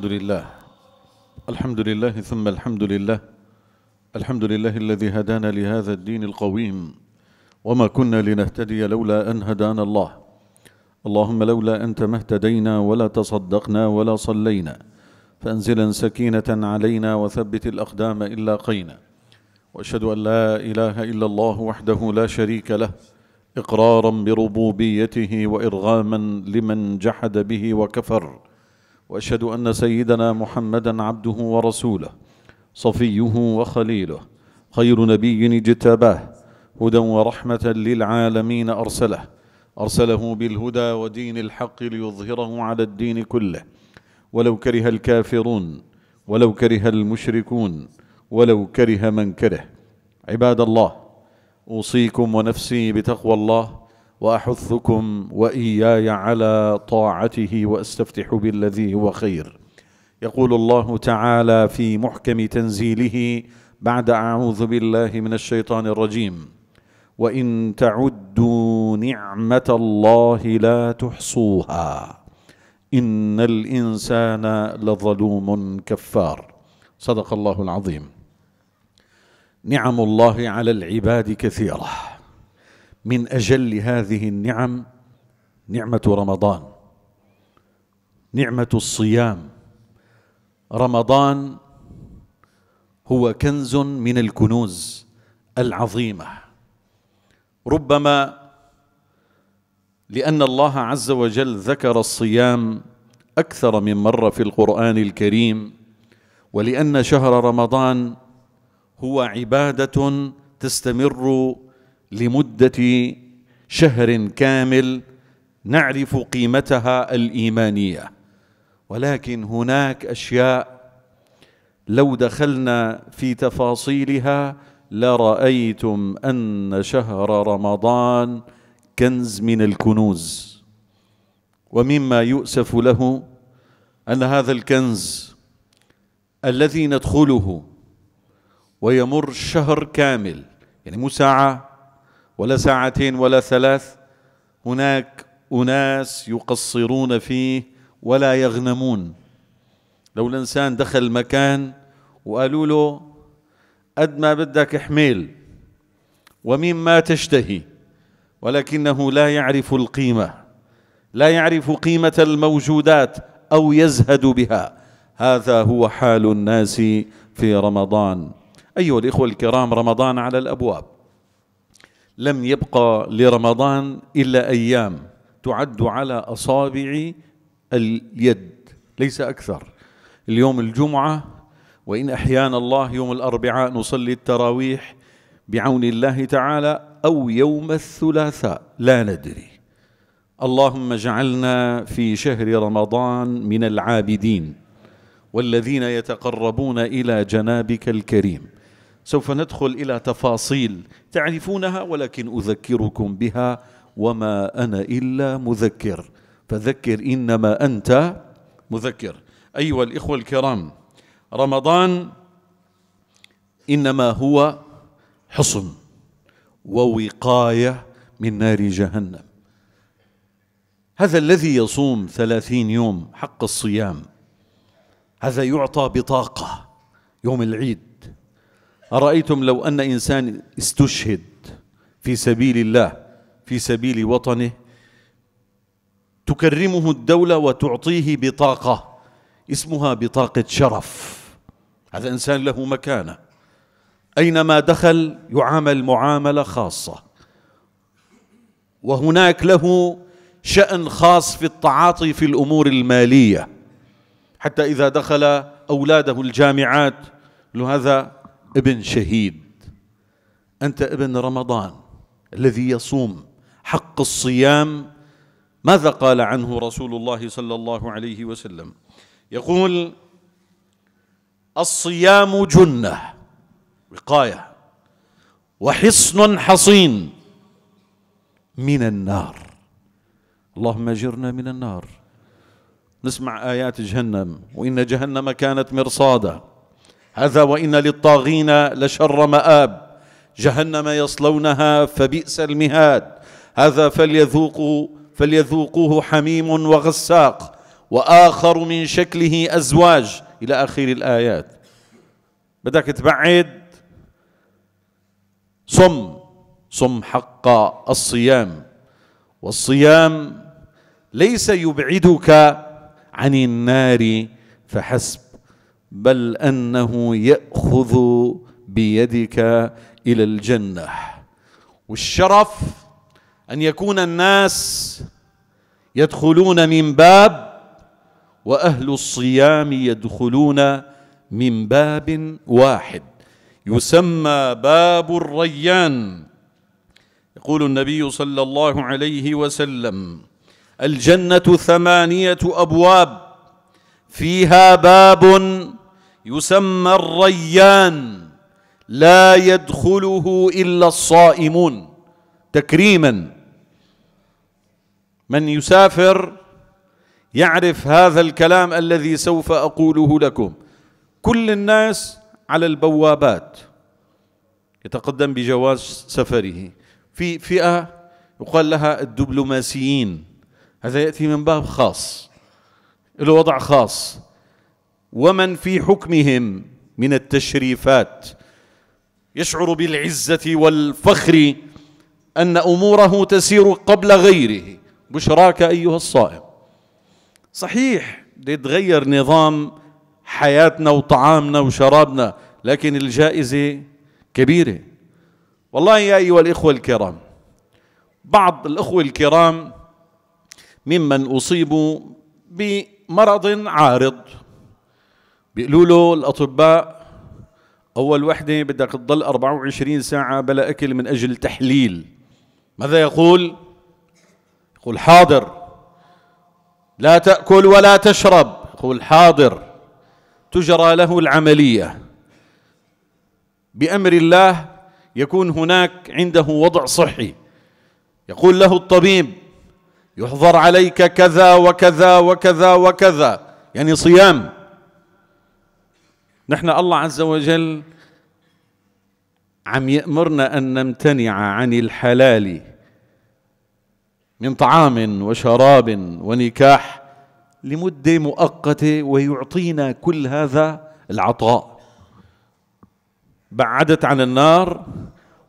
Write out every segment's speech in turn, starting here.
الحمد لله الحمد لله ثم الحمد لله الحمد لله الذي هدانا لهذا الدين القويم وما كنا لنهتدي لولا ان هدانا الله اللهم لولا انت ما اهتدينا ولا تصدقنا ولا صلينا فانزلا سكينه علينا وثبت الاقدام الا قينا واشهد ان لا اله الا الله وحده لا شريك له اقرارا بربوبيته وارغاما لمن جحد به وكفر واشهد ان سيدنا محمدا عبده ورسوله صفيه وخليله خير نبي اجتباه هدى ورحمه للعالمين ارسله ارسله بالهدى ودين الحق ليظهره على الدين كله ولو كره الكافرون ولو كره المشركون ولو كره من كره عباد الله اوصيكم ونفسي بتقوى الله واحثكم واياي على طاعته واستفتح بالذي هو خير يقول الله تعالى في محكم تنزيله بعد اعوذ بالله من الشيطان الرجيم وان تعدوا نعمه الله لا تحصوها ان الانسان لظلوم كفار صدق الله العظيم نعم الله على العباد كثيره من اجل هذه النعم نعمه رمضان نعمه الصيام رمضان هو كنز من الكنوز العظيمه ربما لان الله عز وجل ذكر الصيام اكثر من مره في القران الكريم ولان شهر رمضان هو عباده تستمر لمدة شهر كامل نعرف قيمتها الإيمانية ولكن هناك أشياء لو دخلنا في تفاصيلها لرأيتم أن شهر رمضان كنز من الكنوز ومما يؤسف له أن هذا الكنز الذي ندخله ويمر شهر كامل يعني مو ساعة ولا ساعتين ولا ثلاث هناك أناس يقصرون فيه ولا يغنمون لو الإنسان دخل مكان وقالوا له قد ما بدك احمل ومما تشتهي ولكنه لا يعرف القيمة لا يعرف قيمة الموجودات أو يزهد بها هذا هو حال الناس في رمضان أيها الإخوة الكرام رمضان على الأبواب لم يبقى لرمضان إلا أيام تعد على أصابع اليد ليس أكثر اليوم الجمعة وإن أحيانا الله يوم الأربعاء نصلي التراويح بعون الله تعالى أو يوم الثلاثاء لا ندري اللهم اجعلنا في شهر رمضان من العابدين والذين يتقربون إلى جنابك الكريم سوف ندخل الى تفاصيل تعرفونها ولكن اذكركم بها وما انا الا مذكر فذكر انما انت مذكر ايها الاخوه الكرام رمضان انما هو حصن ووقايه من نار جهنم هذا الذي يصوم ثلاثين يوم حق الصيام هذا يعطى بطاقه يوم العيد أرأيتم لو أن إنسان استشهد في سبيل الله في سبيل وطنه تكرمه الدولة وتعطيه بطاقة اسمها بطاقة شرف هذا إنسان له مكانة أينما دخل يعامل معاملة خاصة وهناك له شأن خاص في التعاطي في الأمور المالية حتى إذا دخل أولاده الجامعات له هذا ابن شهيد انت ابن رمضان الذي يصوم حق الصيام ماذا قال عنه رسول الله صلى الله عليه وسلم يقول الصيام جنه وقايه وحصن حصين من النار اللهم اجرنا من النار نسمع ايات جهنم وان جهنم كانت مرصادا هذا وإن للطاغين لشر مآب جهنم يصلونها فبئس المهاد هذا فليذوقوا فليذوقوه حميم وغساق وآخر من شكله أزواج إلى آخر الآيات بدك تبعد صم صم حق الصيام والصيام ليس يبعدك عن النار فحسب بل انه ياخذ بيدك الى الجنه والشرف ان يكون الناس يدخلون من باب واهل الصيام يدخلون من باب واحد يسمى باب الريان يقول النبي صلى الله عليه وسلم الجنه ثمانيه ابواب فيها باب يسمى الريان لا يدخله الا الصائمون تكريما من يسافر يعرف هذا الكلام الذي سوف اقوله لكم كل الناس على البوابات يتقدم بجواز سفره في فئه يقال لها الدبلوماسيين هذا ياتي من باب خاص له وضع خاص ومن في حكمهم من التشريفات يشعر بالعزه والفخر ان اموره تسير قبل غيره بشراك ايها الصائم صحيح يتغير نظام حياتنا وطعامنا وشرابنا لكن الجائزه كبيره والله يا ايها الاخوه الكرام بعض الاخوه الكرام ممن اصيبوا بمرض عارض بيقولوا له الاطباء اول وحده بدك تضل 24 ساعه بلا اكل من اجل تحليل ماذا يقول يقول حاضر لا تاكل ولا تشرب يقول حاضر تجرى له العمليه بامر الله يكون هناك عنده وضع صحي يقول له الطبيب يحظر عليك كذا وكذا وكذا وكذا يعني صيام نحن الله عز وجل عم يأمرنا أن نمتنع عن الحلال من طعام وشراب ونكاح لمدة مؤقتة ويعطينا كل هذا العطاء بعدت عن النار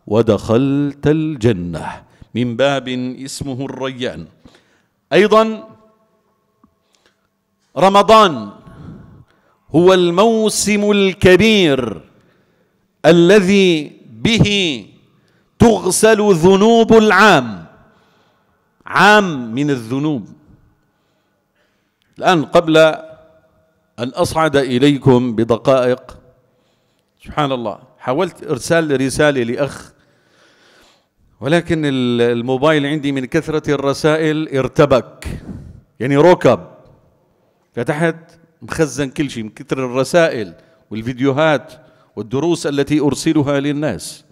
ودخلت الجنة من باب اسمه الريان أيضا رمضان هو الموسم الكبير الذي به تغسل ذنوب العام عام من الذنوب الآن قبل أن أصعد إليكم بدقائق سبحان الله حاولت إرسال رسالة لأخ ولكن الموبايل عندي من كثرة الرسائل ارتبك يعني ركب فتحت مخزن كل شيء من كثر الرسائل والفيديوهات والدروس التي ارسلها للناس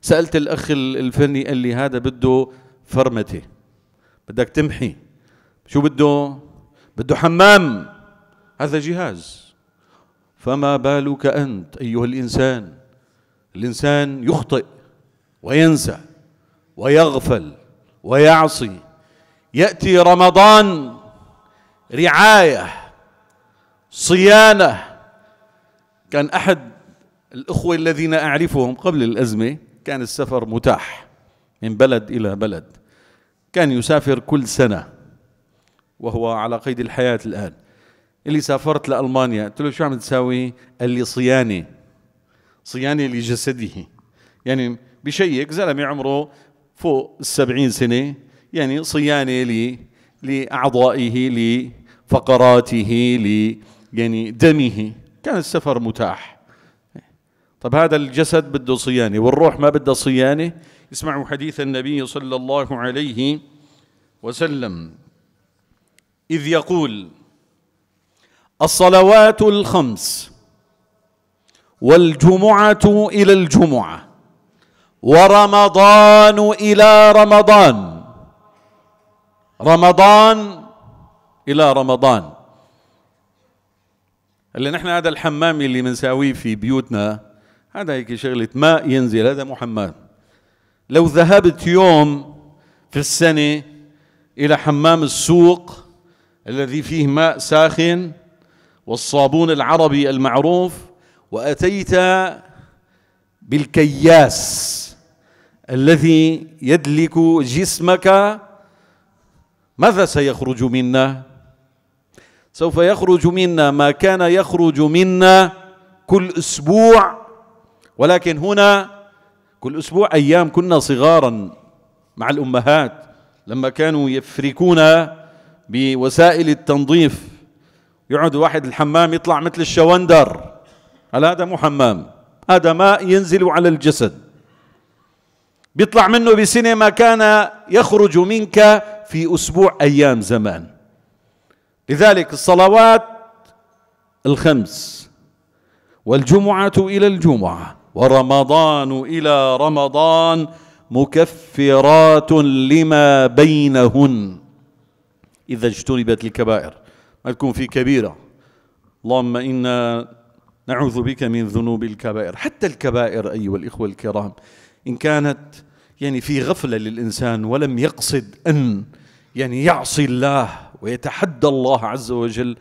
سالت الاخ الفني قال لي هذا بده فرمته بدك تمحي شو بده بده حمام هذا جهاز فما بالك انت ايها الانسان الانسان يخطئ وينسى ويغفل ويعصي ياتي رمضان رعايه صيانه كان احد الاخوه الذين اعرفهم قبل الازمه كان السفر متاح من بلد الى بلد كان يسافر كل سنه وهو على قيد الحياه الان اللي سافرت لالمانيا قلت له شو عم تساوي؟ قال لي صيانه صيانه لجسده يعني بشيك زلمه عمره فوق السبعين سنه يعني صيانه لاعضائه لفقراته يعني دمه كان السفر متاح طب هذا الجسد بده صيانة والروح ما بدها صيانة اسمعوا حديث النبي صلى الله عليه وسلم إذ يقول الصلوات الخمس والجمعة إلى الجمعة ورمضان إلى رمضان رمضان إلى رمضان اللي نحن هذا الحمام اللي بنساويه في بيوتنا هذا هيك شغله ماء ينزل هذا مو حمام لو ذهبت يوم في السنه الى حمام السوق الذي فيه ماء ساخن والصابون العربي المعروف واتيت بالكياس الذي يدلك جسمك ماذا سيخرج منه سوف يخرج منا ما كان يخرج منا كل اسبوع ولكن هنا كل اسبوع ايام كنا صغارا مع الامهات لما كانوا يفركون بوسائل التنظيف يقعد واحد الحمام يطلع مثل الشوندر هل هذا مو حمام هذا ماء ينزل على الجسد بيطلع منه بسنه ما كان يخرج منك في اسبوع ايام زمان لذلك الصلوات الخمس والجمعة إلى الجمعة ورمضان إلى رمضان مكفرات لما بينهن إذا اجتنبت الكبائر ما تكون في كبيرة اللهم إنا نعوذ بك من ذنوب الكبائر حتى الكبائر أيها الإخوة الكرام إن كانت يعني في غفلة للإنسان ولم يقصد أن يعني يعصي الله ويتحدى الله عز وجل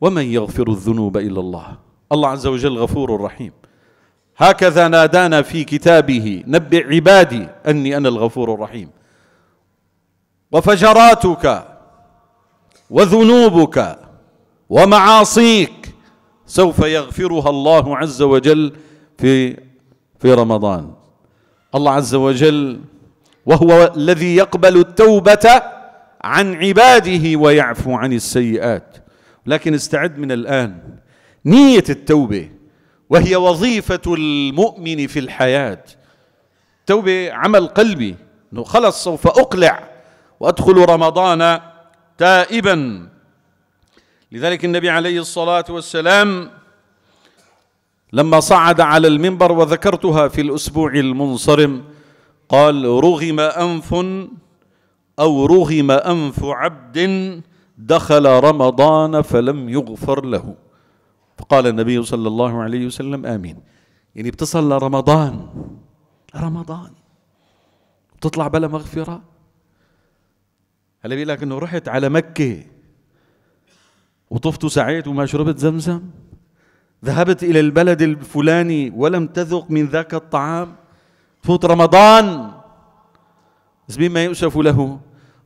ومن يغفر الذنوب إلا الله الله عز وجل غفور رحيم هكذا نادانا في كتابه نبئ عبادي أني أنا الغفور الرحيم وفجراتك وذنوبك ومعاصيك سوف يغفرها الله عز وجل في في رمضان الله عز وجل وهو الذي يقبل التوبه عن عباده ويعفو عن السيئات لكن استعد من الآن نية التوبة وهي وظيفة المؤمن في الحياة توبة عمل قلبي انه خلص سوف اقلع وادخل رمضان تائبا لذلك النبي عليه الصلاه والسلام لما صعد على المنبر وذكرتها في الاسبوع المنصرم قال رغم انف أو رغم أنف عبد دخل رمضان فلم يغفر له فقال النبي صلى الله عليه وسلم آمين يعني بتصل لرمضان رمضان بتطلع بلا مغفرة هلا بيقول لك انه رحت على مكة وطفت وسعيت وما شربت زمزم ذهبت إلى البلد الفلاني ولم تذق من ذاك الطعام فوت رمضان بس بما يؤسف له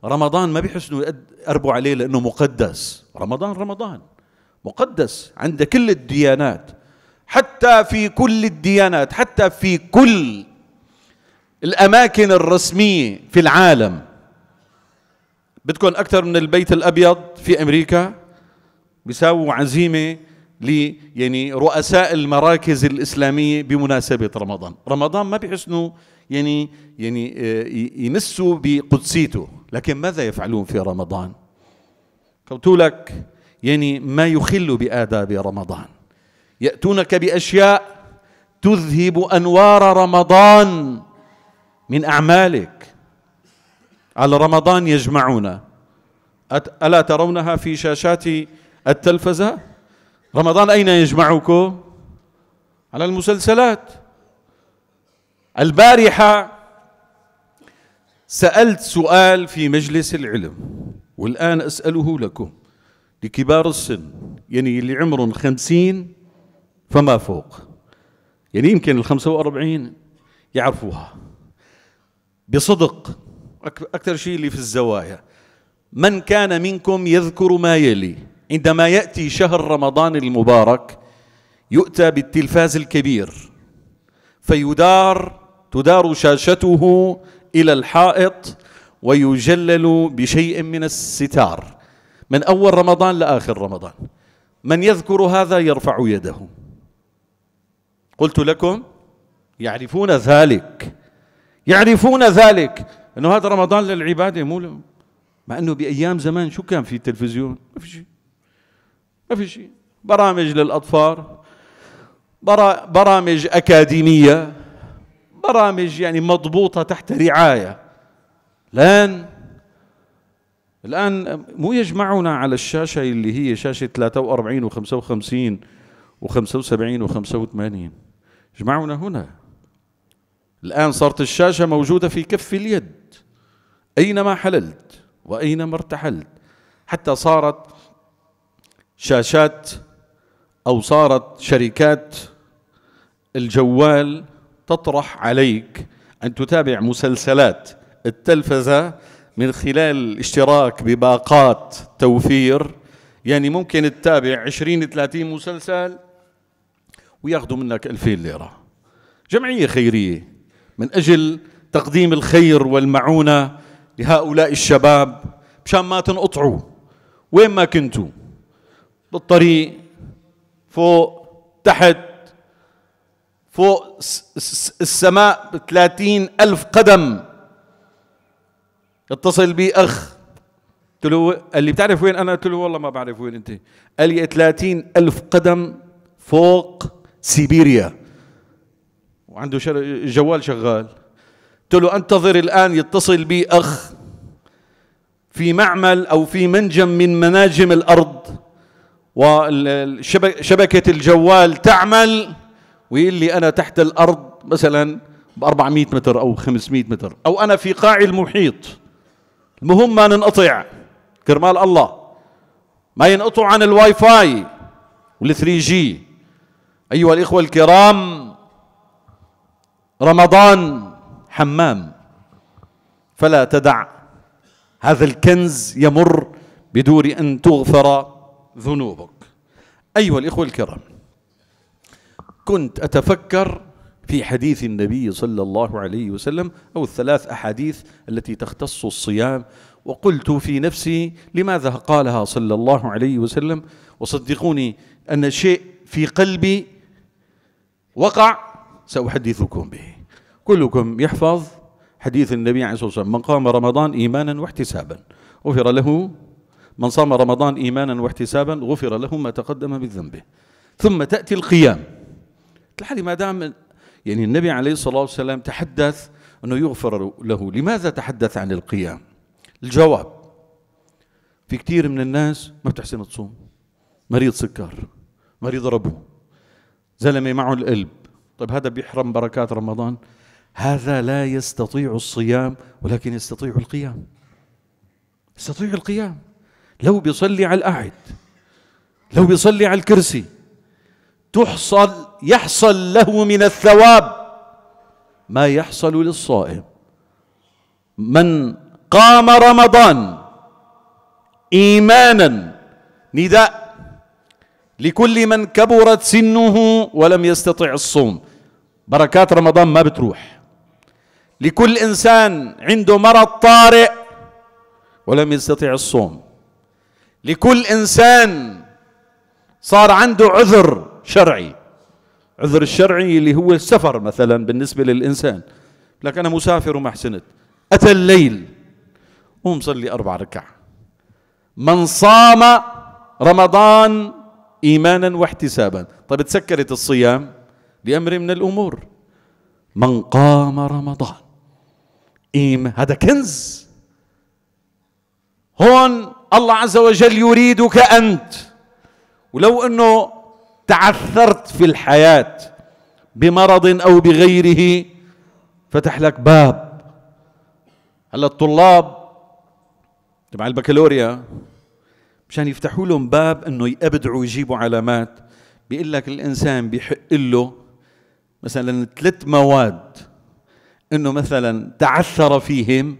رمضان ما بيحسنوا يقربوا عليه لأنه مقدس رمضان رمضان مقدس عند كل الديانات حتى في كل الديانات حتى في كل الأماكن الرسمية في العالم بدكم أكثر من البيت الأبيض في أمريكا بيساووا عزيمة ل يعني رؤساء المراكز الإسلامية بمناسبة رمضان رمضان ما بيحسنوا يعني يعني آه، يمسوا بقدسيته لكن ماذا يفعلون في رمضان قلت لك يعني ما يخل بآداب رمضان يأتونك بأشياء تذهب أنوار رمضان من أعمالك على رمضان يجمعنا ألا ترونها في شاشات التلفزة رمضان أين يجمعكم على المسلسلات البارحة سألت سؤال في مجلس العلم والآن أسأله لكم لكبار السن يعني اللي عمرهم خمسين فما فوق يعني يمكن الخمسة وأربعين يعرفوها بصدق أكثر شيء اللي في الزوايا من كان منكم يذكر ما يلي عندما يأتي شهر رمضان المبارك يؤتى بالتلفاز الكبير فيدار تدار شاشته إلى الحائط ويجلل بشيء من الستار من أول رمضان لآخر رمضان من يذكر هذا يرفع يده قلت لكم يعرفون ذلك يعرفون ذلك انه هذا رمضان للعباده مو لهم مع انه بايام زمان شو كان في تلفزيون؟ ما في شيء ما في شيء برامج للاطفال برا برامج اكاديميه برامج يعني مضبوطة تحت رعاية الآن الآن مو يجمعنا على الشاشة اللي هي شاشة 43 و55 و75 و85 يجمعنا هنا الآن صارت الشاشة موجودة في كف اليد أينما حللت وأينما ارتحلت حتى صارت شاشات أو صارت شركات الجوال تطرح عليك أن تتابع مسلسلات التلفزة من خلال الاشتراك بباقات توفير يعني ممكن تتابع 20 30 مسلسل وياخذوا منك 2000 ليره جمعيه خيريه من اجل تقديم الخير والمعونه لهؤلاء الشباب مشان ما تنقطعوا وين ما كنتوا بالطريق فوق تحت فوق السماء 30 ألف قدم اتصل بي أخ قلت له قال لي بتعرف وين أنا قلت له والله ما بعرف وين أنت قال لي ثلاثين ألف قدم فوق سيبيريا وعنده جوال شغال قلت له انتظر الآن يتصل بي أخ في معمل أو في منجم من مناجم الأرض وشبكة الجوال تعمل ويقول لي أنا تحت الأرض مثلا ب 400 متر أو 500 متر أو أنا في قاع المحيط المهم ما ننقطع كرمال الله ما ينقطعوا عن الواي فاي والثري جي أيها الإخوة الكرام رمضان حمام فلا تدع هذا الكنز يمر بدون أن تغفر ذنوبك أيها الإخوة الكرام كنت أتفكر في حديث النبي صلى الله عليه وسلم أو الثلاث أحاديث التي تختص الصيام وقلت في نفسي لماذا قالها صلى الله عليه وسلم وصدقوني أن شيء في قلبي وقع سأحدثكم به كلكم يحفظ حديث النبي عليه الصلاة والسلام من قام رمضان إيمانا واحتسابا غفر له من صام رمضان إيمانا واحتسابا غفر له ما تقدم من ذنبه ثم تأتي القيام الحالي لحالي ما دام يعني النبي عليه الصلاة والسلام تحدث أنه يغفر له لماذا تحدث عن القيام الجواب في كثير من الناس ما بتحسن تصوم مريض سكر مريض ربو زلمة معه القلب طيب هذا بيحرم بركات رمضان هذا لا يستطيع الصيام ولكن يستطيع القيام يستطيع القيام لو بيصلي على القاعد لو بيصلي على الكرسي تحصل يحصل له من الثواب ما يحصل للصائم من قام رمضان ايمانا نداء لكل من كبرت سنه ولم يستطع الصوم بركات رمضان ما بتروح لكل انسان عنده مرض طارئ ولم يستطع الصوم لكل انسان صار عنده عذر شرعي عذر الشرعي اللي هو السفر مثلا بالنسبة للإنسان لك أنا مسافر وما حسنت أتى الليل قوم صلي أربع ركع من صام رمضان إيمانا واحتسابا طيب تسكرت الصيام لأمر من الأمور من قام رمضان إيم هذا كنز هون الله عز وجل يريدك أنت ولو أنه تعثرت في الحياة بمرض أو بغيره فتح لك باب هلا الطلاب تبع البكالوريا مشان يفتحوا لهم باب انه يبدعوا يجيبوا علامات بيقول لك الانسان بيحق له مثلا ثلاث مواد انه مثلا تعثر فيهم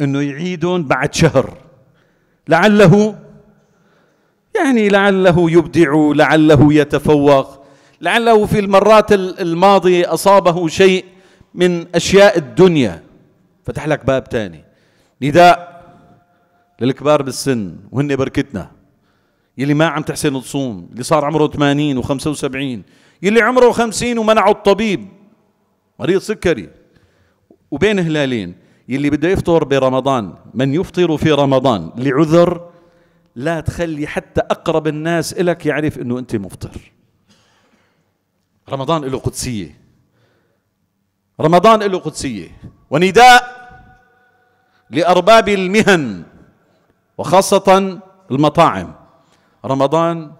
انه يعيدهم بعد شهر لعله يعني لعله يبدع لعله يتفوق لعله في المرات الماضية أصابه شيء من أشياء الدنيا فتح لك باب تاني نداء للكبار بالسن وهن بركتنا يلي ما عم تحسن تصوم اللي صار عمره 80 و75 يلي عمره 50 ومنعه الطبيب مريض سكري وبين هلالين يلي بده يفطر برمضان من يفطر في رمضان لعذر لا تخلي حتى أقرب الناس إلك يعرف أنه أنت مفطر رمضان له قدسية رمضان له قدسية ونداء لأرباب المهن وخاصة المطاعم رمضان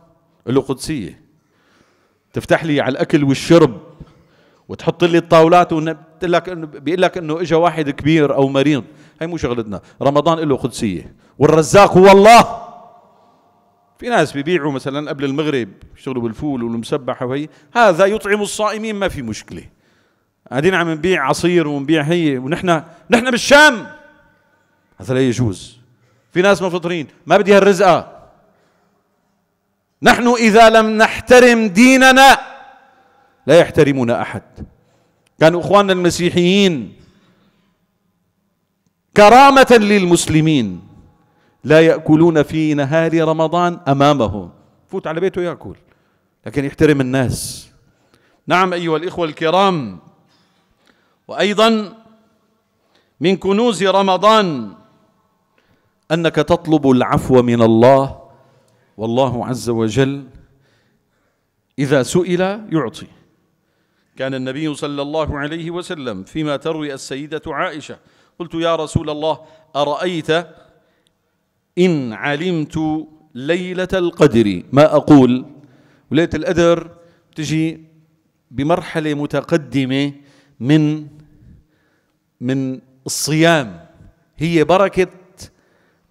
له قدسية تفتح لي على الأكل والشرب وتحط لي الطاولات لك انه بيقول لك انه اجى واحد كبير او مريض هي مو شغلتنا رمضان له قدسيه والرزاق هو الله في ناس بيبيعوا مثلا قبل المغرب يشتغلوا بالفول والمسبحة وهي هذا يطعم الصائمين ما في مشكلة قاعدين عم نبيع عصير ونبيع هي ونحن نحن بالشام هذا لا يجوز في ناس مفطرين ما بدي هالرزقة نحن إذا لم نحترم ديننا لا يحترمنا أحد كانوا إخواننا المسيحيين كرامة للمسلمين لا يأكلون في نهار رمضان أمامهم فوت على بيته يأكل لكن يحترم الناس نعم أيها الإخوة الكرام وأيضا من كنوز رمضان أنك تطلب العفو من الله والله عز وجل إذا سئل يعطي كان النبي صلى الله عليه وسلم فيما تروي السيدة عائشة قلت يا رسول الله أرأيت إن علمت ليلة القدر ما أقول وليلة القدر تجي بمرحلة متقدمة من من الصيام هي بركة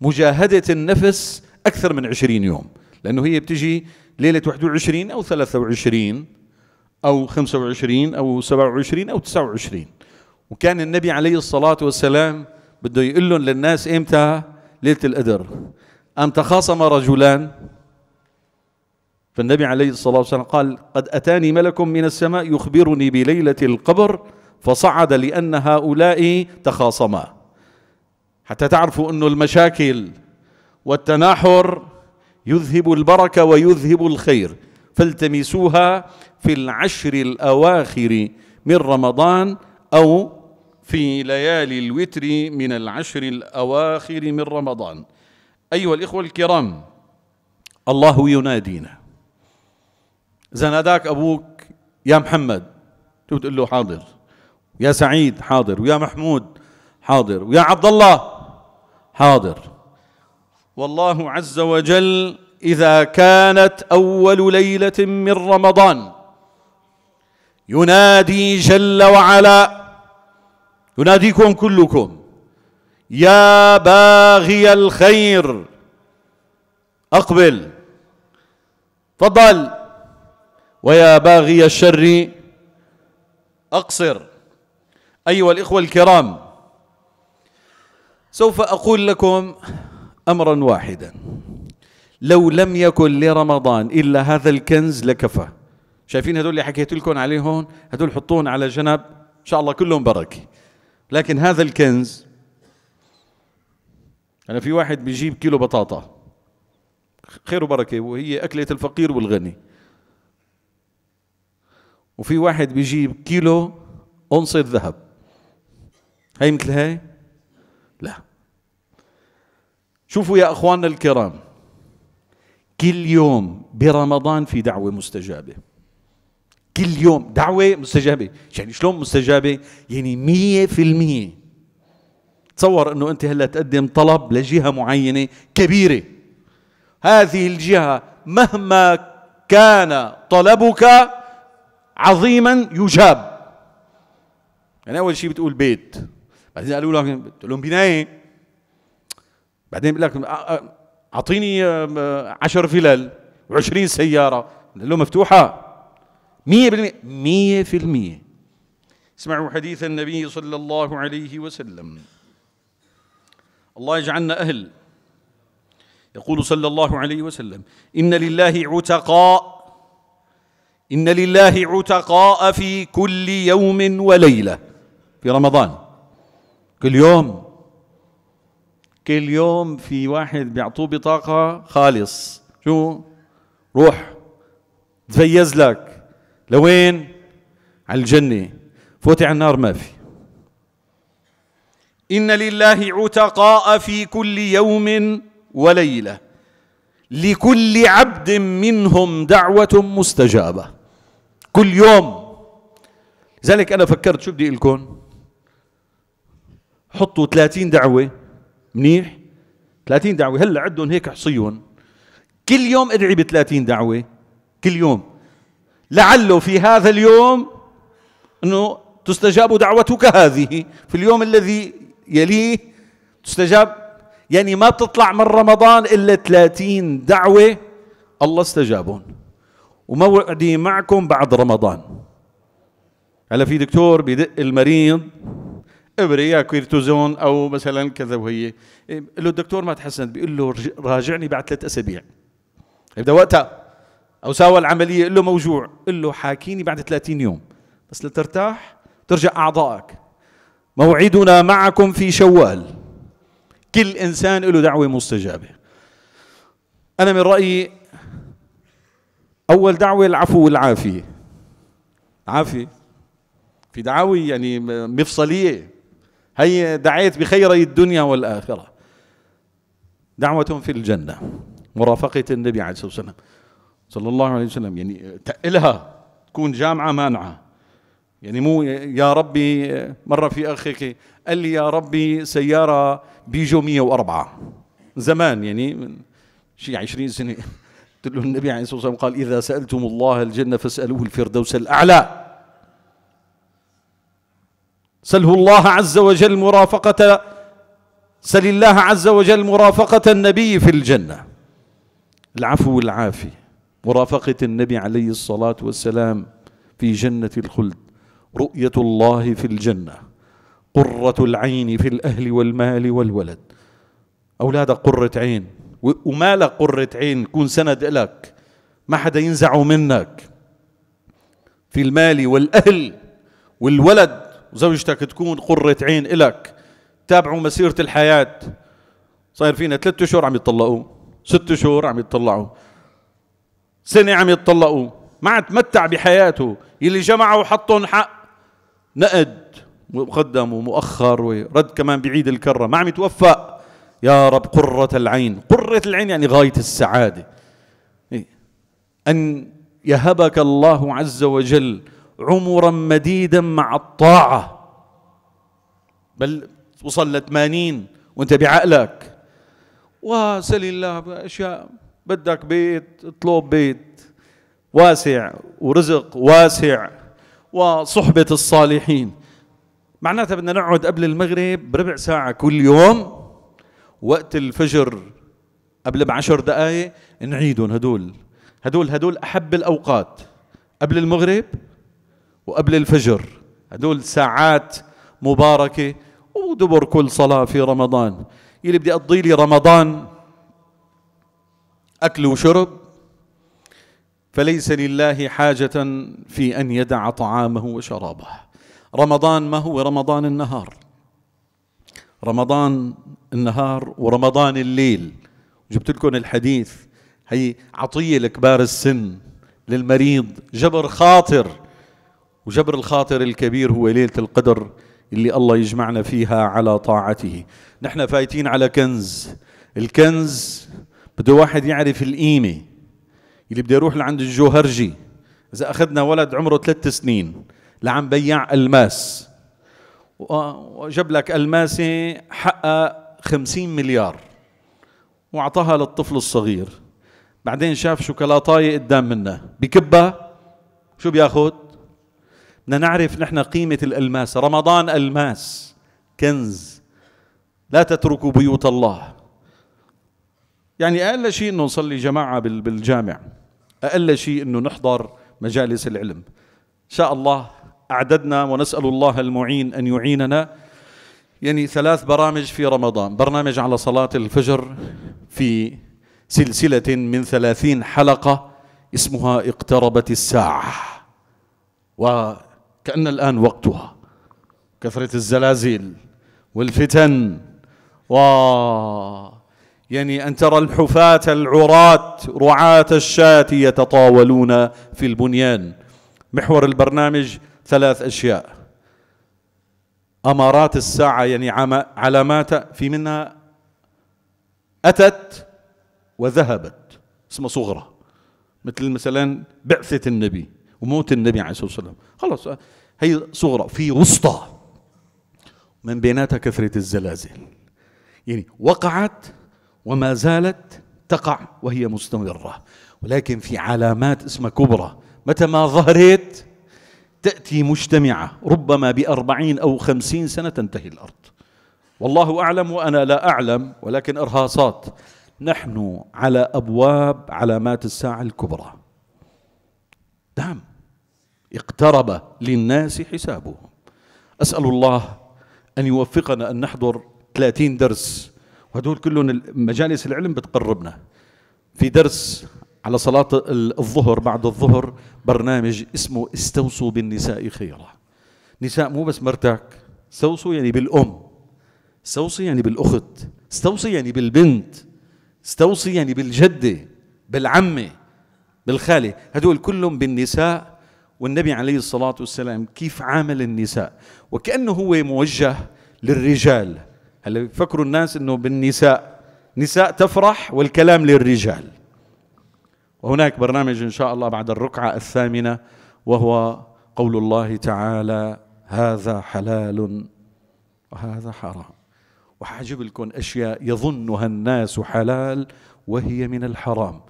مجاهدة النفس أكثر من عشرين يوم لأنه هي بتجي ليلة 21 أو 23 أو 25 أو 27 أو 29 وكان النبي عليه الصلاة والسلام بده يقول لهم للناس إمتى ليلة القدر أم تخاصم رجلان فالنبي عليه الصلاة والسلام قال قد أتاني ملك من السماء يخبرني بليلة القبر فصعد لأن هؤلاء تخاصما حتى تعرفوا أن المشاكل والتناحر يذهب البركة ويذهب الخير فالتمسوها في العشر الأواخر من رمضان أو في ليالي الوتر من العشر الأواخر من رمضان أيها الإخوة الكرام الله ينادينا اذا ناداك أبوك يا محمد شو بتقول له حاضر يا سعيد حاضر ويا محمود حاضر ويا عبد الله حاضر والله عز وجل إذا كانت أول ليلة من رمضان ينادي جل وعلا يناديكم كلكم يا باغي الخير أقبل تفضل ويا باغي الشر أقصر أيها الإخوة الكرام سوف أقول لكم أمرا واحدا لو لم يكن لرمضان إلا هذا الكنز لكفى شايفين هذول اللي حكيت لكم عليهم هذول حطوهم على جنب إن شاء الله كلهم بركه لكن هذا الكنز أنا في واحد بيجيب كيلو بطاطا خير وبركة وهي أكلة الفقير والغني وفي واحد بيجيب كيلو أونصة ذهب هي مثل هاي لا شوفوا يا أخواننا الكرام كل يوم برمضان في دعوة مستجابة كل يوم دعوة مستجابة يعني شلون مستجابة يعني مية في المية تصور انه انت هلا تقدم طلب لجهة معينة كبيرة هذه الجهة مهما كان طلبك عظيما يجاب يعني اول شيء بتقول بيت بعدين قالوا لك بتقول لهم بنايه بعدين بقول لك اعطيني 10 فلل و20 سياره له مفتوحه مية بالمية مية في المية اسمعوا حديث النبي صلى الله عليه وسلم الله يجعلنا أهل يقول صلى الله عليه وسلم إن لله عتقاء إن لله عتقاء في كل يوم وليلة في رمضان كل يوم كل يوم في واحد بيعطوه بطاقة خالص شو روح تفيز لك لوين على الجنة فوتي على النار ما في إن لله عتقاء في كل يوم وليلة لكل عبد منهم دعوة مستجابة كل يوم لذلك أنا فكرت شو بدي لكم حطوا 30 دعوة منيح 30 دعوة هلا عدهم هيك احصيهم كل يوم ادعي ب 30 دعوة كل يوم لعله في هذا اليوم أنه تستجاب دعوتك هذه في اليوم الذي يليه تستجاب يعني ما بتطلع من رمضان إلا 30 دعوة الله استجابهم وموعدي معكم بعد رمضان هلا في دكتور بدق المريض يا كورتيزون او مثلا كذا وهي إيه، له الدكتور ما تحسنت بيقول له راجعني بعد ثلاث اسابيع يبدا إيه، وقتها او ساوى العمليه قل له موجوع قل له حاكيني بعد 30 يوم بس لترتاح ترجع اعضائك موعدنا معكم في شوال كل انسان له دعوه مستجابه انا من رايي اول دعوه العفو والعافيه عافيه في دعاوي يعني مفصليه هي دعيت بخيري الدنيا والاخره دعوه في الجنه مرافقه النبي عليه الصلاه والسلام صلى الله عليه وسلم يعني تقلها تكون جامعة مانعة يعني مو يا ربي مرة في أخيك قال لي يا ربي سيارة بيجو 104 زمان يعني شيء عشرين 20 سنة قلت له النبي عليه الصلاة والسلام قال إذا سألتم الله الجنة فاسألوه الفردوس الأعلى سله الله عز وجل مرافقة سل الله عز وجل مرافقة النبي في الجنة العفو والعافية مرافقة النبي عليه الصلاة والسلام في جنة الخلد رؤية الله في الجنة قرة العين في الأهل والمال والولد أولاد قرة عين ومالك قرة عين يكون سند إلك ما حدا ينزعه منك في المال والأهل والولد وزوجتك تكون قرة عين إلك تابعوا مسيرة الحياة صاير فينا ثلاثة أشهر عم يتطلقوا ست أشهر عم يتطلعوا سنة عم يتطلقوا ما عم تمتع بحياته يلي جمعه وحطهم حق نقد مقدم ومؤخر ورد كمان بعيد الكرة ما عم يتوفق يا رب قرة العين قرة العين يعني غاية السعادة إيه. أن يهبك الله عز وجل عمرا مديدا مع الطاعة بل وصل لثمانين وانت بعقلك وسل الله بأشياء بدك بيت اطلب بيت واسع ورزق واسع وصحبة الصالحين معناتها بدنا نقعد قبل المغرب بربع ساعة كل يوم وقت الفجر قبل بعشر دقايق نعيدهم هدول هدول هدول أحب الأوقات قبل المغرب وقبل الفجر هدول ساعات مباركة ودبر كل صلاة في رمضان يلي بدي أقضي لي رمضان أكل وشرب فليس لله حاجة في أن يدع طعامه وشرابه رمضان ما هو رمضان النهار رمضان النهار ورمضان الليل جبت لكم الحديث هي عطية لكبار السن للمريض جبر خاطر وجبر الخاطر الكبير هو ليلة القدر اللي الله يجمعنا فيها على طاعته نحن فايتين على كنز الكنز بده واحد يعرف القيمه اللي بده يروح لعند الجوهرجي اذا اخذنا ولد عمره ثلاث سنين لعم بيع الماس وجاب لك الماسه حقها 50 مليار واعطاها للطفل الصغير بعدين شاف شوكولاتايه قدام منا بكبها شو بياخذ بدنا نعرف نحن قيمه الالماس رمضان الماس كنز لا تتركوا بيوت الله يعني أقل شيء أنه نصلي جماعة بالجامع أقل شيء أنه نحضر مجالس العلم إن شاء الله أعددنا ونسأل الله المعين أن يعيننا يعني ثلاث برامج في رمضان برنامج على صلاة الفجر في سلسلة من ثلاثين حلقة اسمها اقتربت الساعة وكأن الآن وقتها كثرة الزلازل والفتن و يعني أن ترى الحفاة العراة رعاة الشاة يتطاولون في البنيان محور البرنامج ثلاث أشياء أمارات الساعة يعني علامات في منها أتت وذهبت اسمها صغرى مثل مثلا بعثة النبي وموت النبي عليه الصلاة والسلام خلاص هي صغرى في وسطى من بيناتها كثرة الزلازل يعني وقعت وما زالت تقع وهي مستمرة ولكن في علامات اسمها كبرى متى ما ظهرت تأتي مجتمعة ربما بأربعين أو خمسين سنة تنتهي الأرض والله أعلم وأنا لا أعلم ولكن إرهاصات نحن على أبواب علامات الساعة الكبرى نعم اقترب للناس حسابهم أسأل الله أن يوفقنا أن نحضر 30 درس وهدول كلهم مجالس العلم بتقربنا في درس على صلاة الظهر بعد الظهر برنامج اسمه استوصوا بالنساء خيرا نساء مو بس مرتك استوصوا يعني بالأم استوصي يعني بالأخت استوصي يعني بالبنت استوصي يعني بالجدة بالعمة بالخالة هدول كلهم بالنساء والنبي عليه الصلاة والسلام كيف عامل النساء وكأنه هو موجه للرجال هلا بيفكروا الناس انه بالنساء نساء تفرح والكلام للرجال وهناك برنامج ان شاء الله بعد الركعه الثامنه وهو قول الله تعالى هذا حلال وهذا حرام وحاجب لكم اشياء يظنها الناس حلال وهي من الحرام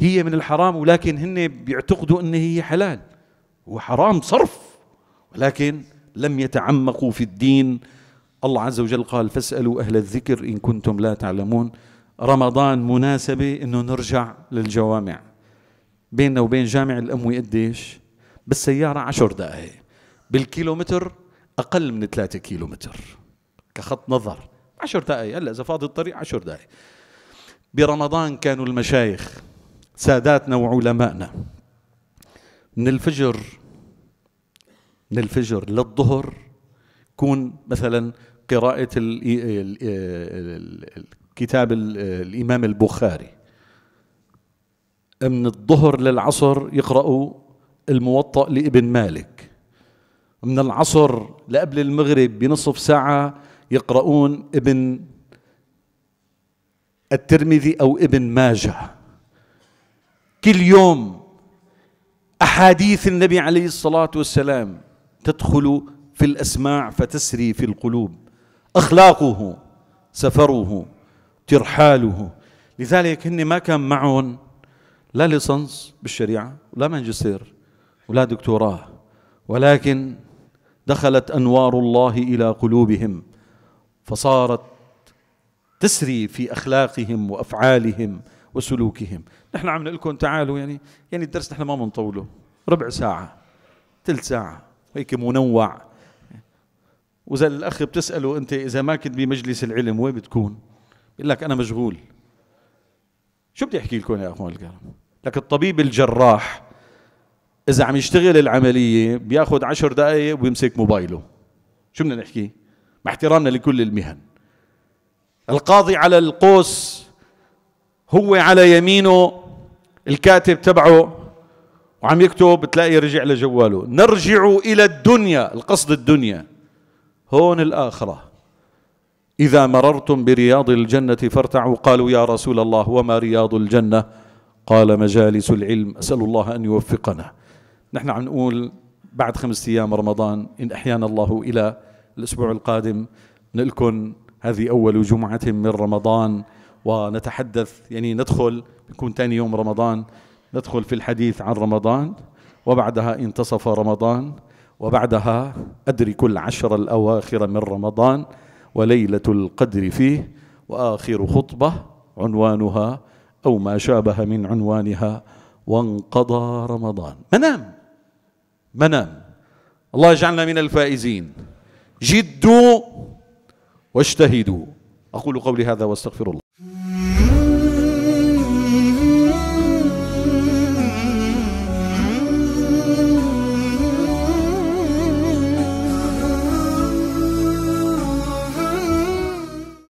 هي من الحرام ولكن هن بيعتقدوا ان هي حلال وحرام صرف ولكن لم يتعمقوا في الدين الله عز وجل قال فاسألوا أهل الذكر إن كنتم لا تعلمون رمضان مناسبة إنه نرجع للجوامع بيننا وبين جامع الأموي قديش بالسيارة عشر دقائق بالكيلومتر أقل من 3 كيلومتر كخط نظر عشر دقائق هلا إذا فاضي الطريق عشر دقائق برمضان كانوا المشايخ ساداتنا وعلمائنا من الفجر من الفجر للظهر كون مثلا قراءة كتاب الإمام البخاري من الظهر للعصر يقرأوا الموطأ لابن مالك من العصر لقبل المغرب بنصف ساعة يقرؤون ابن الترمذي أو ابن ماجه كل يوم أحاديث النبي عليه الصلاة والسلام تدخل في الأسماع فتسري في القلوب أخلاقه سفره ترحاله لذلك هن ما كان معهم لا ليسنس بالشريعة ولا ماجستير ولا دكتوراه ولكن دخلت أنوار الله إلى قلوبهم فصارت تسري في أخلاقهم وأفعالهم وسلوكهم نحن عم نقول لكم تعالوا يعني يعني الدرس نحن ما بنطوله ربع ساعة ثلث ساعة هيك منوع وإذا الأخ بتسأله أنت إذا ما كنت بمجلس العلم وين بتكون؟ بيقول لك أنا مشغول شو بدي أحكي لكم يا أخوان الكرام؟ لك الطبيب الجراح إذا عم يشتغل العملية بياخذ عشر دقايق ويمسك موبايله شو بدنا نحكي؟ مع احترامنا لكل المهن القاضي على القوس هو على يمينه الكاتب تبعه وعم يكتب بتلاقي رجع لجواله نرجع إلى الدنيا القصد الدنيا هون الآخرة إذا مررتم برياض الجنة فارتعوا قالوا يا رسول الله وما رياض الجنة قال مجالس العلم أسأل الله أن يوفقنا نحن عم نقول بعد خمسة أيام رمضان إن أحيانا الله إلى الأسبوع القادم نلكن هذه أول جمعة من رمضان ونتحدث يعني ندخل يكون ثاني يوم رمضان ندخل في الحديث عن رمضان وبعدها انتصف رمضان وبعدها أدرك العشر الأواخر من رمضان وليلة القدر فيه وآخر خطبة عنوانها أو ما شابه من عنوانها وانقضى رمضان منام منام الله يجعلنا من الفائزين جدوا واجتهدوا أقول قولي هذا واستغفر الله